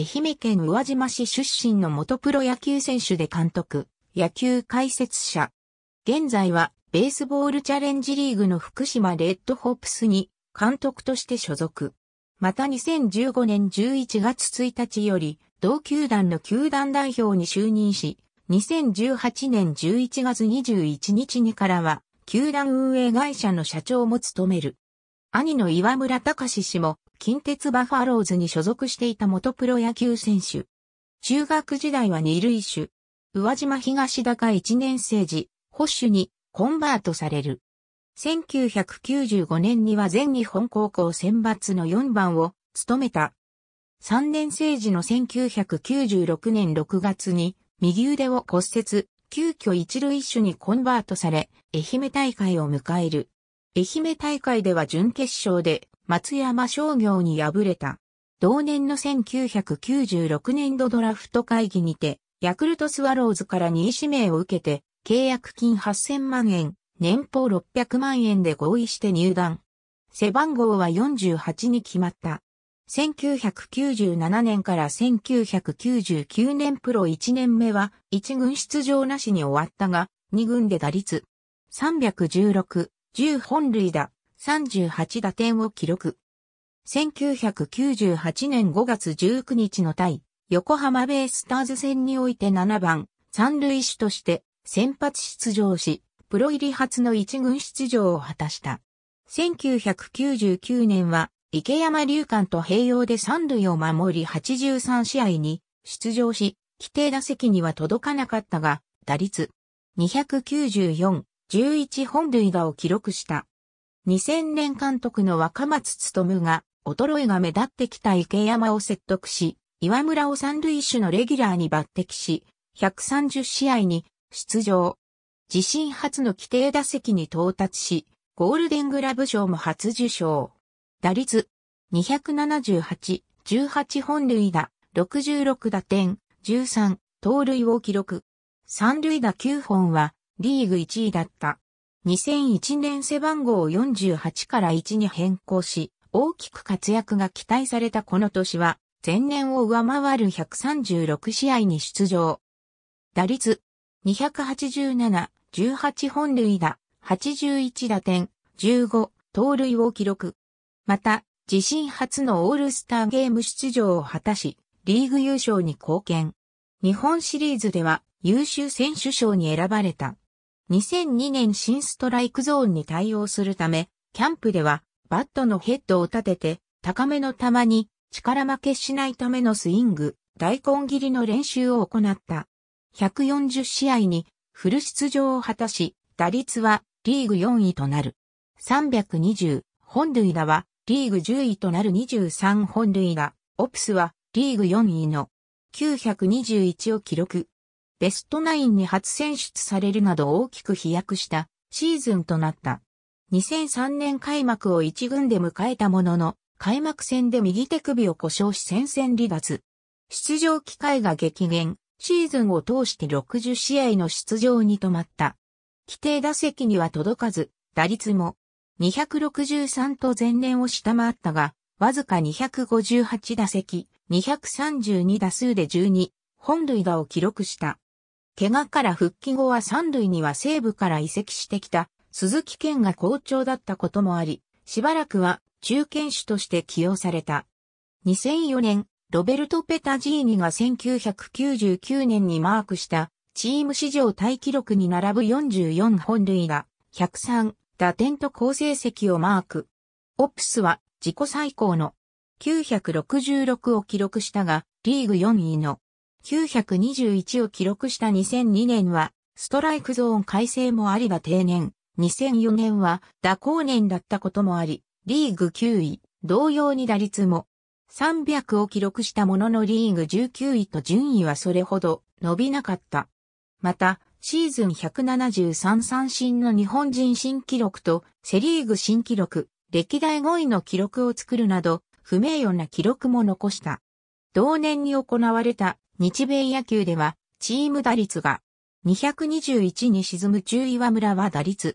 愛媛県宇和島市出身の元プロ野球選手で監督、野球解説者。現在は、ベースボールチャレンジリーグの福島レッドホップスに監督として所属。また2015年11月1日より、同球団の球団代表に就任し、2018年11月21日にからは、球団運営会社の社長も務める。兄の岩村隆氏も近鉄バファローズに所属していた元プロ野球選手。中学時代は二塁手。宇和島東高一年生時、保守にコンバートされる。1995年には全日本高校選抜の4番を務めた。3年生時の1996年6月に右腕を骨折、急遽一塁手にコンバートされ、愛媛大会を迎える。愛媛大会では準決勝で松山商業に敗れた。同年の1996年度ドラフト会議にて、ヤクルトスワローズから2位指名を受けて、契約金8000万円、年俸600万円で合意して入団。背番号は48に決まった。1997年から1999年プロ1年目は1軍出場なしに終わったが、2軍で打率316、10本塁打、38打点を記録。1998年5月19日の対、横浜ベイスターズ戦において7番、三塁手として先発出場し、プロ入り初の一軍出場を果たした。1999年は、池山隆館と併用で三塁を守り83試合に出場し、規定打席には届かなかったが、打率294、11本塁打を記録した。2000年監督の若松務が、衰えが目立ってきた池山を説得し、岩村を三塁手のレギュラーに抜擢し、130試合に出場。自身初の規定打席に到達し、ゴールデングラブ賞も初受賞。打率278、18本塁打、66打点、13、盗塁を記録。三塁打9本はリーグ1位だった。2001年背番号を48から1に変更し、大きく活躍が期待されたこの年は、前年を上回る136試合に出場。打率287、18本塁打、81打点、15、盗塁を記録。また、自身初のオールスターゲーム出場を果たし、リーグ優勝に貢献。日本シリーズでは優秀選手賞に選ばれた。2002年新ストライクゾーンに対応するため、キャンプではバットのヘッドを立てて高めの球に力負けしないためのスイング、大根切りの練習を行った。140試合にフル出場を果たし、打率はリーグ4位となる。320本塁打はリーグ10位となる23本塁打、オプスはリーグ4位の921を記録。ベストナインに初選出されるなど大きく飛躍したシーズンとなった。2003年開幕を1軍で迎えたものの、開幕戦で右手首を故障し戦線離脱。出場機会が激減、シーズンを通して60試合の出場に止まった。規定打席には届かず、打率も263と前年を下回ったが、わずか258打席、232打数で12、本塁打を記録した。怪我から復帰後は三塁には西部から移籍してきた鈴木健が好調だったこともあり、しばらくは中堅手として起用された。2004年、ロベルト・ペタジーニが1999年にマークしたチーム史上大記録に並ぶ44本塁打、103打点と好成績をマーク。オプスは自己最高の966を記録したが、リーグ4位の921を記録した2002年は、ストライクゾーン改正もありが定年、2004年は打光年だったこともあり、リーグ9位、同様に打率も300を記録したもののリーグ19位と順位はそれほど伸びなかった。また、シーズン173三振の日本人新記録とセリーグ新記録、歴代5位の記録を作るなど、不名誉な記録も残した。同年に行われた日米野球では、チーム打率が221に沈む中岩村は打率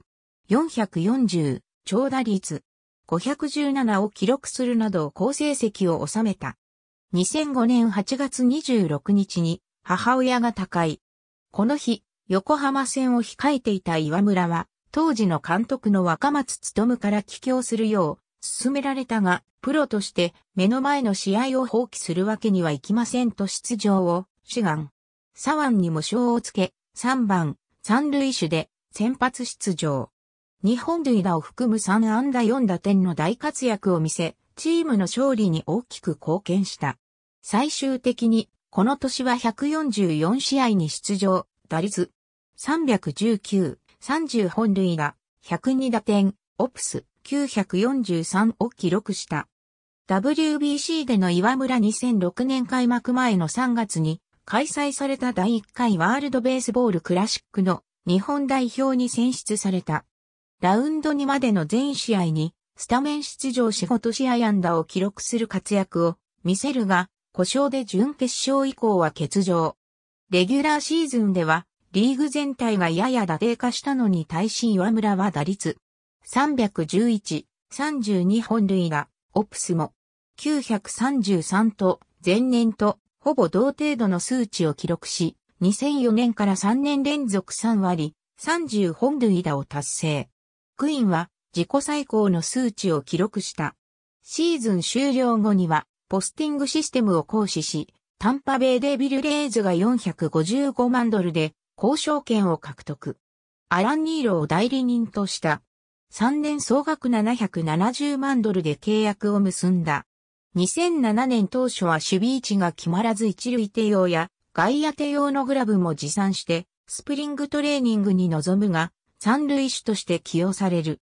440、長打率517を記録するなど好成績を収めた。2005年8月26日に母親が高い。この日、横浜戦を控えていた岩村は、当時の監督の若松務から帰郷するよう勧められたが、プロとして目の前の試合を放棄するわけにはいきませんと出場を志願。左腕にも賞をつけ、3番、三塁手で先発出場。日本塁打を含む3安打4打点の大活躍を見せ、チームの勝利に大きく貢献した。最終的に、この年は144試合に出場、打率319、30本塁打、102打点、オプス、943を記録した。WBC での岩村2006年開幕前の3月に開催された第1回ワールドベースボールクラシックの日本代表に選出された。ラウンド2までの全試合にスタメン出場し5試合安打を記録する活躍を見せるが、故障で準決勝以降は欠場。レギュラーシーズンではリーグ全体がやや打低下したのに対し岩村は打率311、32本塁打、オプスも、933と、前年と、ほぼ同程度の数値を記録し、2004年から3年連続3割、30本塁打を達成。クインは、自己最高の数値を記録した。シーズン終了後には、ポスティングシステムを行使し、タンパベイデビルレイズが455万ドルで交渉権を獲得。アラン・ニーロを代理人とした3年総額770万ドルで契約を結んだ。2007年当初は守備位置が決まらず一塁手用や外野手用のグラブも持参して、スプリングトレーニングに臨むが、三塁手として起用される。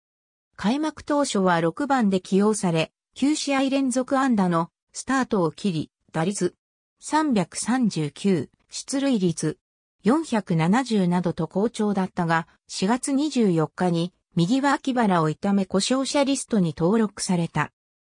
開幕当初は6番で起用され、9試合連続安打のスタートを切り、打率339、出塁率470などと好調だったが、4月24日に右は脇腹を痛め故障者リストに登録された。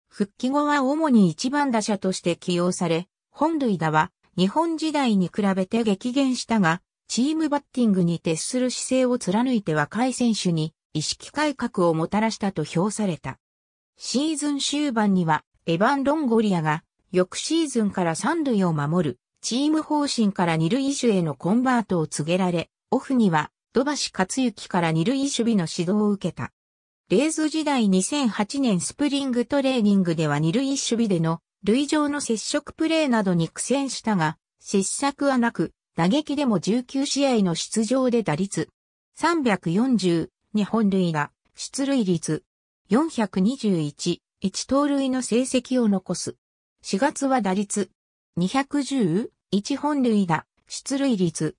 復帰後は主に一番打者として起用され、本塁打は日本時代に比べて激減したが、チームバッティングに徹する姿勢を貫いて若い選手に意識改革をもたらしたと評された。シーズン終盤にはエヴァン・ロンゴリアが翌シーズンから三塁を守るチーム方針から二塁手へのコンバートを告げられ、オフには土橋克幸から二塁守備の指導を受けた。レーズ時代2008年スプリングトレーニングでは二塁守備での類上の接触プレーなどに苦戦したが、失策はなく、打撃でも19試合の出場で打率340に本塁打、出塁率421、1盗塁の成績を残す。4月は打率210、1本塁打、出塁率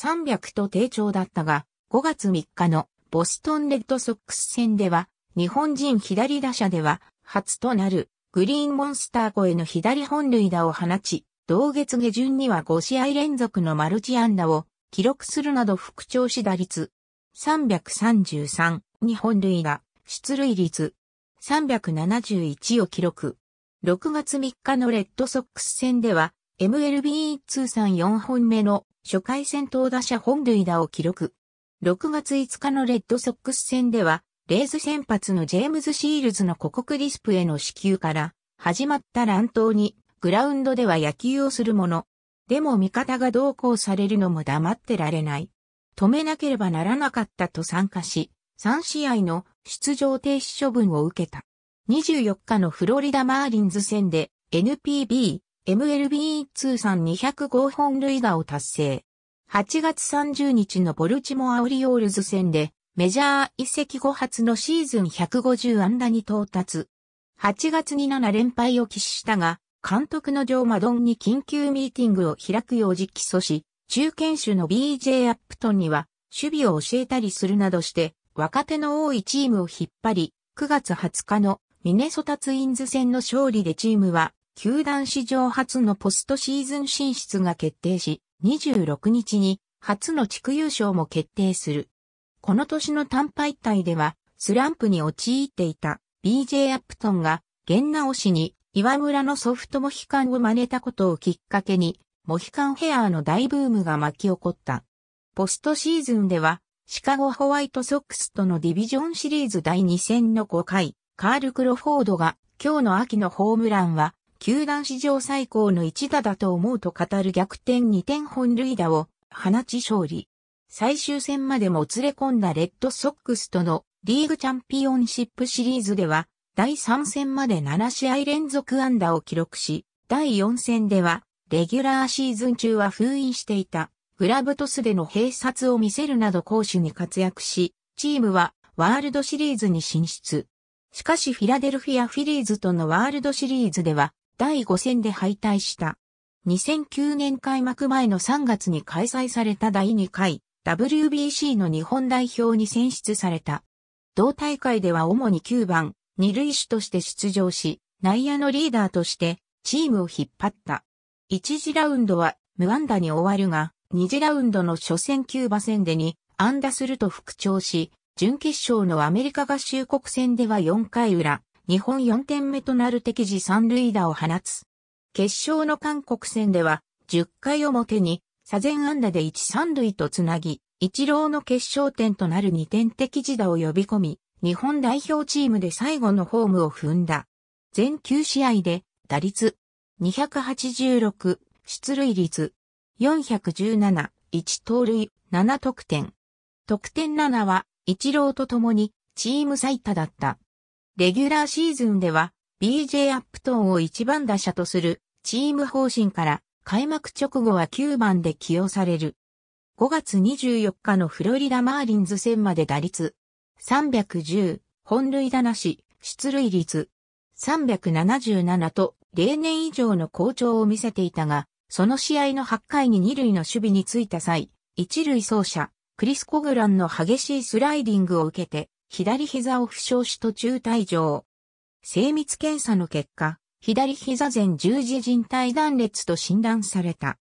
300と低調だったが、5月3日のボストンレッドソックス戦では、日本人左打者では、初となるグリーンモンスター越えの左本塁打を放ち、同月下旬には5試合連続のマルチ安打を記録するなど復調し打率333に本塁打、出塁率371を記録。6月3日のレッドソックス戦では MLB 通算4本目の初回戦投打者本塁打を記録。6月5日のレッドソックス戦では、レーズ先発のジェームズ・シールズの広国ディスプへの支給から始まった乱闘に、グラウンドでは野球をするもの。でも味方が同行されるのも黙ってられない。止めなければならなかったと参加し、3試合の出場停止処分を受けた。24日のフロリダ・マーリンズ戦で NPB m l b 通算205本塁打を達成。8月30日のボルチモア・オリオールズ戦で、メジャー移籍後初のシーズン150安打に到達。8月に7連敗を喫したが、監督のジョー・マドンに緊急ミーティングを開くよう直訴し、中堅手の BJ アップトンには、守備を教えたりするなどして、若手の多いチームを引っ張り、9月20日のミネソタツインズ戦の勝利でチームは球団史上初のポストシーズン進出が決定し、26日に初の地区優勝も決定する。この年の単敗体では、スランプに陥っていた BJ アップトンが、現直しに岩村のソフトモヒカンを真似たことをきっかけに、モヒカンヘアーの大ブームが巻き起こった。ポストシーズンでは、シカゴホワイトソックスとのディビジョンシリーズ第2戦の5回、カール・クロフォードが今日の秋のホームランは球団史上最高の一打だと思うと語る逆転2点本塁打を放ち勝利。最終戦までもつれ込んだレッドソックスとのリーグチャンピオンシップシリーズでは第3戦まで7試合連続安打を記録し、第4戦ではレギュラーシーズン中は封印していたグラブトスでの併殺を見せるなど攻守に活躍し、チームはワールドシリーズに進出。しかしフィラデルフィアフィリーズとのワールドシリーズでは第5戦で敗退した。2009年開幕前の3月に開催された第2回 WBC の日本代表に選出された。同大会では主に9番、二塁手として出場し、内野のリーダーとしてチームを引っ張った。1次ラウンドは無安打に終わるが、2次ラウンドの初戦キューバ戦でに安打すると復調し、準決勝のアメリカ合衆国戦では4回裏、日本4点目となる敵時三塁打を放つ。決勝の韓国戦では、10回表に、左前安打で1三塁とつなぎ、一郎の決勝点となる2点敵時打を呼び込み、日本代表チームで最後のホームを踏んだ。全9試合で、打率、286、出塁率、417、1盗塁、7得点。得点7は、一郎と共に、チーム最多だった。レギュラーシーズンでは BJ アップトンを一番打者とするチーム方針から開幕直後は9番で起用される。5月24日のフロリダマーリンズ戦まで打率310、本塁打なし、出塁率377と例年以上の好調を見せていたが、その試合の8回に2塁の守備についた際、1塁走者、クリス・コグランの激しいスライディングを受けて、左膝を負傷し途中退場。精密検査の結果、左膝前十字靭帯断裂と診断された。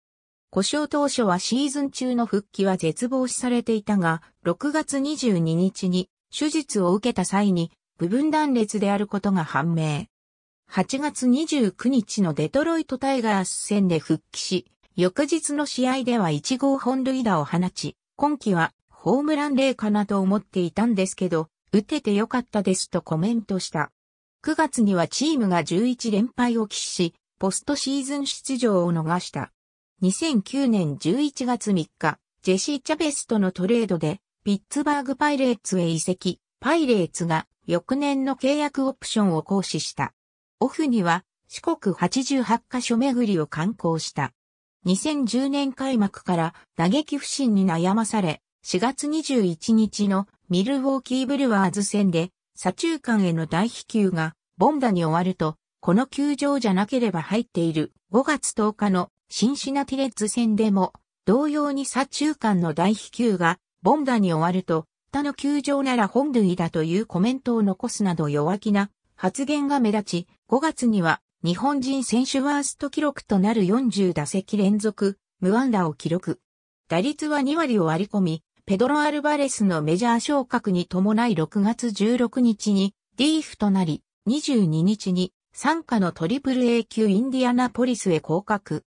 故障当初はシーズン中の復帰は絶望視されていたが、6月22日に手術を受けた際に部分断裂であることが判明。8月29日のデトロイトタイガース戦で復帰し、翌日の試合では1号本塁打を放ち、今季はホームラン例かなと思っていたんですけど、打ててよかったですとコメントした。9月にはチームが11連敗を喫し、ポストシーズン出場を逃した。2009年11月3日、ジェシー・チャベスとのトレードで、ピッツバーグパイレーツへ移籍、パイレーツが翌年の契約オプションを行使した。オフには四国88カ所巡りを観光した。2010年開幕から打撃不振に悩まされ、4月21日のミルウォーキーブルワーズ戦で左中間への大飛球がボンダに終わると、この球場じゃなければ入っている5月10日のシンシナティレッズ戦でも、同様に左中間の大飛球がボンダに終わると、他の球場なら本塁だというコメントを残すなど弱気な発言が目立ち、5月には日本人選手ワースト記録となる40打席連続無安打を記録。打率は2割を割り込み、ペドロ・アルバレスのメジャー昇格に伴い6月16日にディーフとなり、22日に参加のトリプル A 級インディアナポリスへ降格。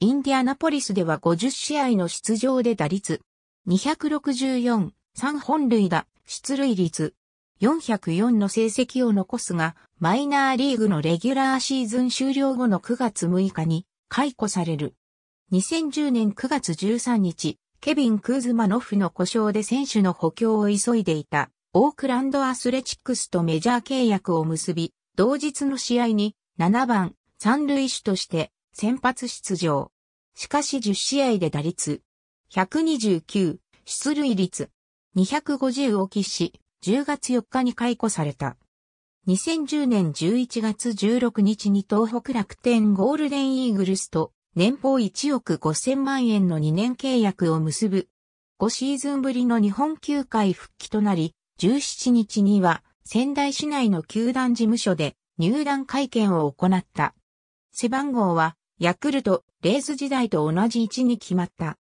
インディアナポリスでは50試合の出場で打率264、3本塁打、出塁率404の成績を残すが、マイナーリーグのレギュラーシーズン終了後の9月6日に解雇される。2010年9月13日、ケビン・クーズマノフの故障で選手の補強を急いでいた、オークランドアスレチックスとメジャー契約を結び、同日の試合に7番、三塁手として先発出場。しかし10試合で打率、129、出塁率、250を喫し、10月4日に解雇された。2010年11月16日に東北楽天ゴールデンイーグルスと年俸1億5000万円の2年契約を結ぶ。5シーズンぶりの日本球界復帰となり、17日には仙台市内の球団事務所で入団会見を行った。背番号はヤクルト、レース時代と同じ位置に決まった。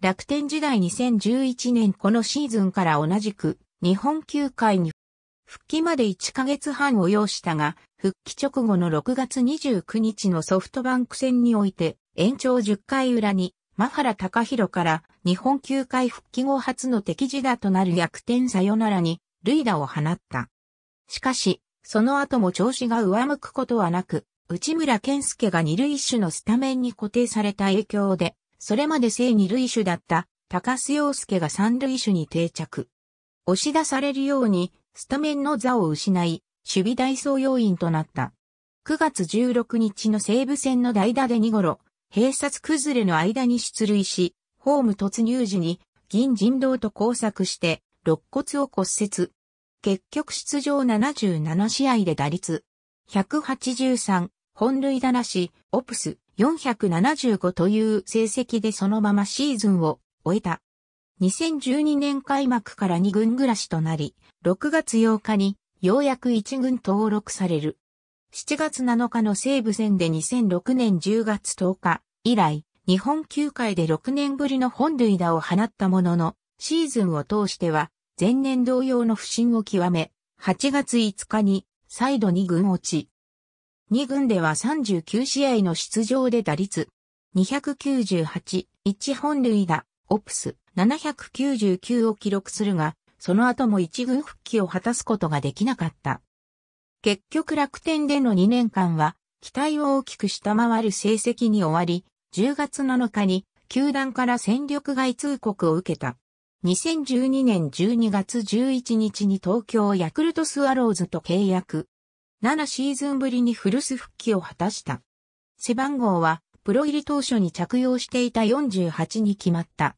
楽天時代2011年このシーズンから同じく日本球界に復帰まで1ヶ月半を要したが、復帰直後の6月29日のソフトバンク戦において延長10回裏に、マハラタカヒロから日本球界復帰後初の敵地打となる逆転サヨナラに、塁打を放った。しかし、その後も調子が上向くことはなく、内村健介が二塁手のスタメンに固定された影響で、それまで正二塁手だった高須洋介が三塁手に定着。押し出されるように、スタメンの座を失い、守備代走要員となった。9月16日の西武戦の代打で2頃、閉殺崩れの間に出塁し、ホーム突入時に銀人道と交錯して肋骨を骨折。結局出場77試合で打率183、本塁打なし、オプス475という成績でそのままシーズンを終えた。2012年開幕から2軍暮らしとなり、6月8日にようやく1軍登録される。7月7日の西武戦で2006年10月10日以来、日本球界で6年ぶりの本塁打を放ったものの、シーズンを通しては、前年同様の不振を極め、8月5日に再度2軍落ち。2軍では39試合の出場で打率298、1本塁打、オプス799を記録するが、その後も1軍復帰を果たすことができなかった。結局楽天での2年間は、期待を大きく下回る成績に終わり、10月7日に球団から戦力外通告を受けた。2012年12月11日に東京ヤクルトスワローズと契約。7シーズンぶりに古巣復帰を果たした。背番号は、プロ入り当初に着用していた48に決まった。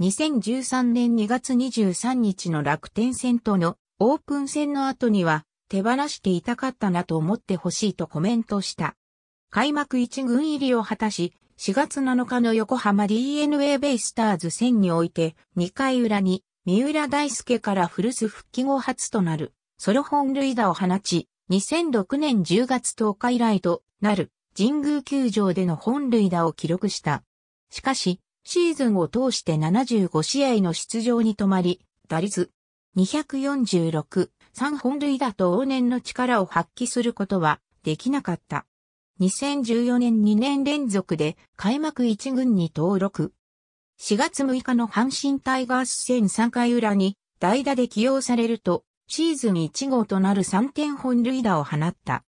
2013年2月23日の楽天戦とのオープン戦の後には、手放していたかったなと思ってほしいとコメントした。開幕一軍入りを果たし、4月7日の横浜 DNA ベイスターズ戦において、2回裏に、三浦大輔から古巣復帰後初となる、ソロ本塁打を放ち、2006年10月10日以来となる、神宮球場での本塁打を記録した。しかし、シーズンを通して75試合の出場に止まり、打率246、三本塁打と往年の力を発揮することはできなかった。2014年2年連続で開幕1軍に登録。4月6日の阪神タイガース戦3回裏に代打で起用されると、シーズン1号となる3点本塁打を放った。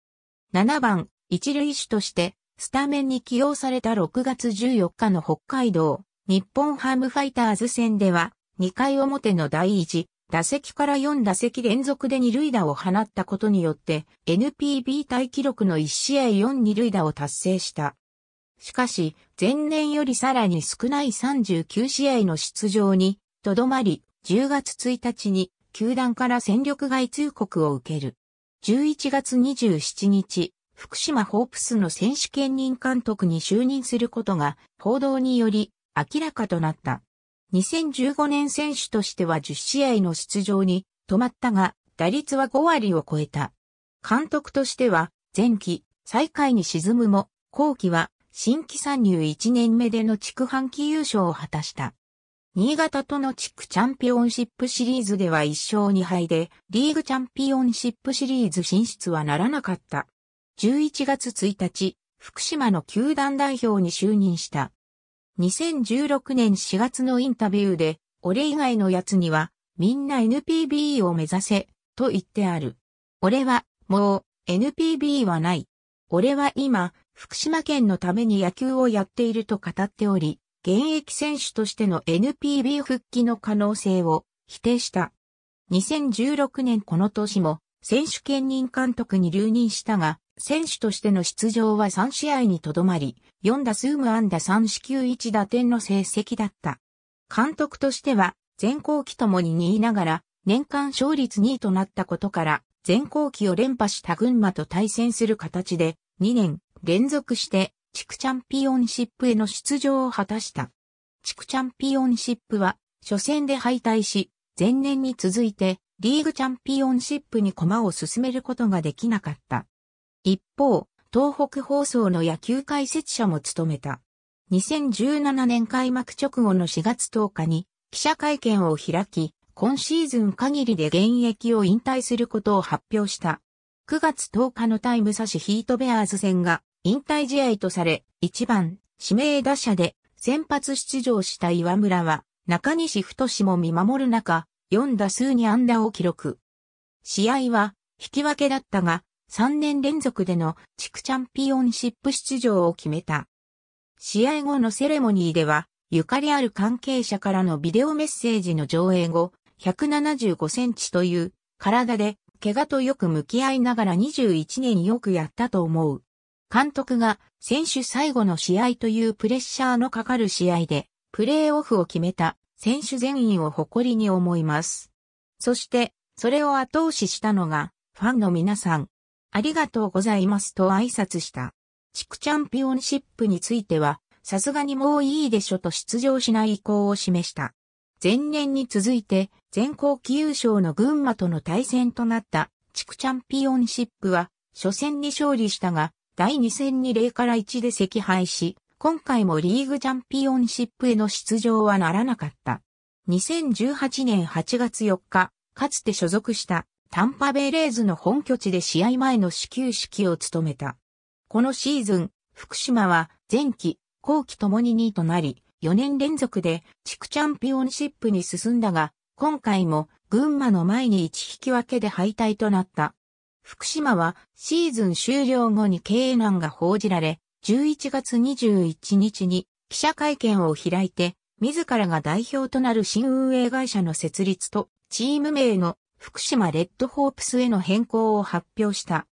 7番、一塁手として、スタメンに起用された6月14日の北海道、日本ハムファイターズ戦では、2回表の第1、打席から4打席連続で二塁打を放ったことによって、NPB 大記録の1試合4二塁打を達成した。しかし、前年よりさらに少ない39試合の出場に、とどまり、10月1日に、球団から戦力外通告を受ける。11月27日、福島ホープスの選手兼任監督に就任することが、報道により、明らかとなった。2015年選手としては10試合の出場に止まったが、打率は5割を超えた。監督としては、前期、最下位に沈むも、後期は、新規参入1年目での地区半期優勝を果たした。新潟との地区チャンピオンシップシリーズでは1勝2敗で、リーグチャンピオンシップシリーズ進出はならなかった。11月1日、福島の球団代表に就任した。2016年4月のインタビューで、俺以外の奴には、みんな NPB を目指せ、と言ってある。俺は、もう、NPB はない。俺は今、福島県のために野球をやっていると語っており、現役選手としての NPB 復帰の可能性を否定した。2016年この年も選手兼任監督に留任したが、選手としての出場は3試合にとどまり、4打数無安打3四球1打点の成績だった。監督としては、全後期ともに2位ながら、年間勝率2位となったことから、全後期を連覇した群馬と対戦する形で、2年連続して地区チャンピオンシップへの出場を果たした。地区チャンピオンシップは、初戦で敗退し、前年に続いて、リーグチャンピオンシップに駒を進めることができなかった。一方、東北放送の野球解説者も務めた。2017年開幕直後の4月10日に記者会見を開き、今シーズン限りで現役を引退することを発表した。9月10日の対武蔵ヒートベアーズ戦が引退試合とされ、1番指名打者で先発出場した岩村は中西太も見守る中、4打数に安打を記録。試合は引き分けだったが、3年連続での地区チャンピオンシップ出場を決めた。試合後のセレモニーでは、ゆかりある関係者からのビデオメッセージの上映後、175センチという体で怪我とよく向き合いながら21年よくやったと思う。監督が選手最後の試合というプレッシャーのかかる試合でプレーオフを決めた選手全員を誇りに思います。そしてそれを後押ししたのがファンの皆さん。ありがとうございますと挨拶した。地区チャンピオンシップについては、さすがにもういいでしょと出場しない意向を示した。前年に続いて、全校期優勝の群馬との対戦となった地区チャンピオンシップは、初戦に勝利したが、第2戦に0から1で惜敗し、今回もリーグチャンピオンシップへの出場はならなかった。2018年8月4日、かつて所属したタンパベイレーズの本拠地で試合前の始球式を務めた。このシーズン、福島は前期、後期ともに2位となり、4年連続で地区チャンピオンシップに進んだが、今回も群馬の前に1引き分けで敗退となった。福島はシーズン終了後に経営難が報じられ、11月21日に記者会見を開いて、自らが代表となる新運営会社の設立とチーム名の福島レッドホープスへの変更を発表した。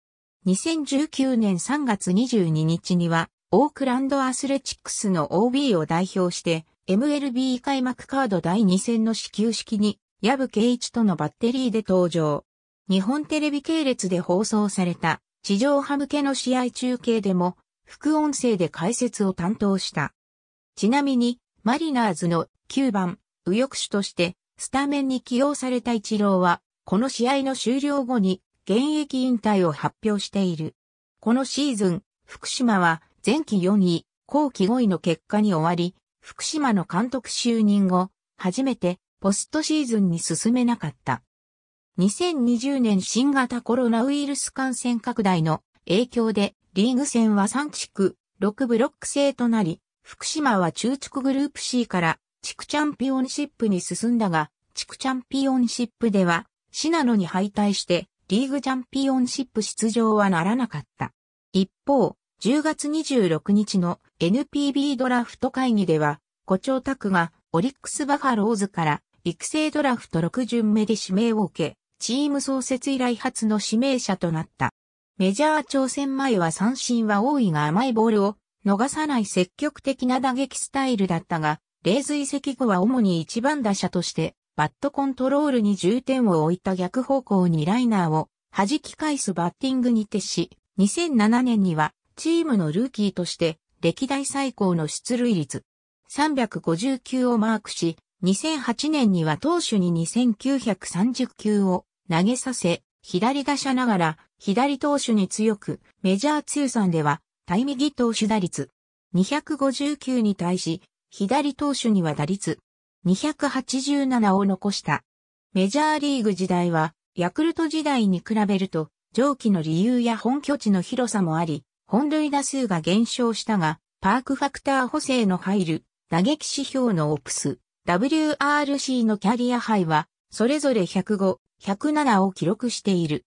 2019年3月22日には、オークランドアスレチックスの OB を代表して、MLB 開幕カード第2戦の始球式に、矢部圭一とのバッテリーで登場。日本テレビ系列で放送された、地上波向けの試合中継でも、副音声で解説を担当した。ちなみに、マリナーズの9番、右翼手として、スタメンに起用された一郎は、この試合の終了後に現役引退を発表している。このシーズン、福島は前期4位、後期5位の結果に終わり、福島の監督就任後、初めてポストシーズンに進めなかった。2020年新型コロナウイルス感染拡大の影響でリーグ戦は3地区6ブロック制となり、福島は中地区グループ C から地区チャンピオンシップに進んだが、地区チャンピオンシップではシナノに敗退して、リーグチャンピオンシップ出場はならなかった。一方、10月26日の NPB ドラフト会議では、胡蝶拓がオリックスバファローズから育成ドラフト6巡目で指名を受け、チーム創設以来初の指名者となった。メジャー挑戦前は三振は多いが甘いボールを逃さない積極的な打撃スタイルだったが、レー席後は主に一番打者としてバットコントロールに重点を置いた逆方向にライナーを弾き返すバッティングに徹し、2007年にはチームのルーキーとして歴代最高の出塁率359をマークし、2008年には投手に2930球を投げさせ、左打者ながら左投手に強く、メジャー通算では対右投手打率259に対し、左投手には打率287を残した。メジャーリーグ時代は、ヤクルト時代に比べると、上記の理由や本拠地の広さもあり、本塁打数が減少したが、パークファクター補正の入る、打撃指標のオプス、WRC のキャリア杯は、それぞれ105、107を記録している。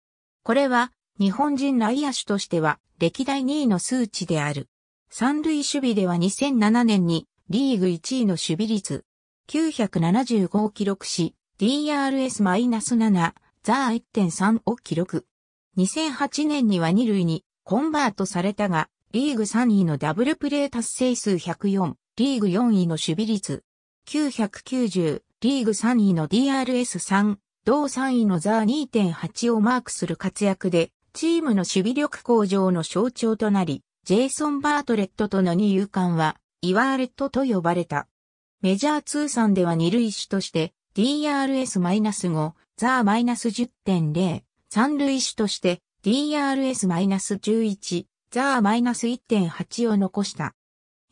これは、日本人内野手としては、歴代2位の数値である。三塁守備では2007年に、リーグ1位の守備率、975を記録し、DRS-7、ザー1.3を記録。2008年には2塁にコンバートされたが、リーグ3位のダブルプレー達成数104、リーグ4位の守備率990、リーグ3位の DRS3、同3位のザー2.8をマークする活躍で、チームの守備力向上の象徴となり、ジェイソン・バートレットとの二遊間は、イワーレットと呼ばれた。メジャー通算では二塁手として DRS-5、ザー -10.0、三塁手として DRS-11、ザー -1.8 を残した。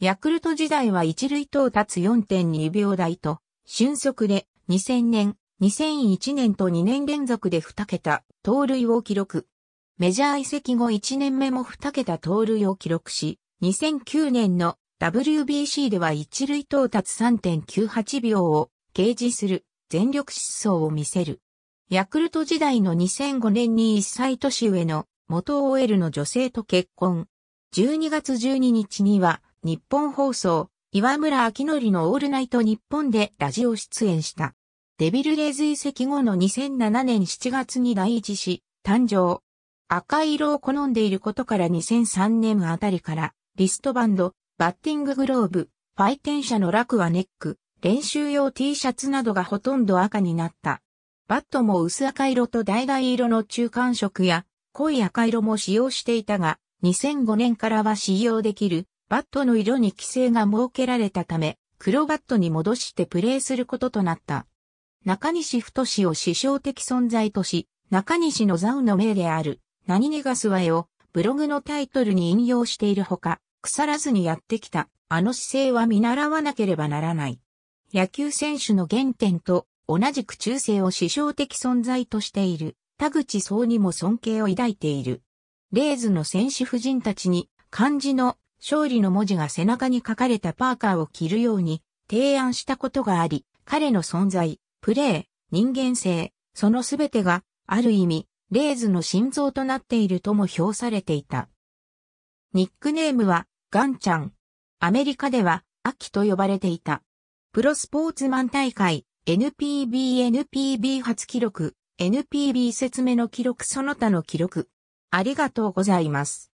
ヤクルト時代は一塁到達4.2秒台と、瞬速で2000年、2001年と2年連続で2桁、盗塁を記録。メジャー移籍後1年目も2桁盗塁を記録し、2009年の WBC では一塁到達3.98秒を掲示する全力疾走を見せる。ヤクルト時代の2005年に1歳年上の元 OL の女性と結婚。12月12日には日本放送岩村明則のオールナイト日本でラジオ出演した。デビルレーズ移籍後の2007年7月に来日し、誕生。赤色を好んでいることから2003年あたりからリストバンド、バッティンググローブ、ファイテン社の楽はネック、練習用 T シャツなどがほとんど赤になった。バットも薄赤色と橙色の中間色や濃い赤色も使用していたが、2005年からは使用できるバットの色に規制が設けられたため、黒バットに戻してプレーすることとなった。中西太氏を師匠的存在とし、中西のザウの命である、何にがすわえをブログのタイトルに引用しているほか、腐らずにやってきた、あの姿勢は見習わなければならない。野球選手の原点と同じく中世を師匠的存在としている田口総にも尊敬を抱いている。レーズの選手夫人たちに漢字の勝利の文字が背中に書かれたパーカーを着るように提案したことがあり、彼の存在、プレー、人間性、そのすべてがある意味、レーズの心臓となっているとも評されていた。ニックネームはガンちゃん。アメリカでは、秋と呼ばれていた。プロスポーツマン大会、NPB、NPB 初記録、NPB 説明の記録その他の記録。ありがとうございます。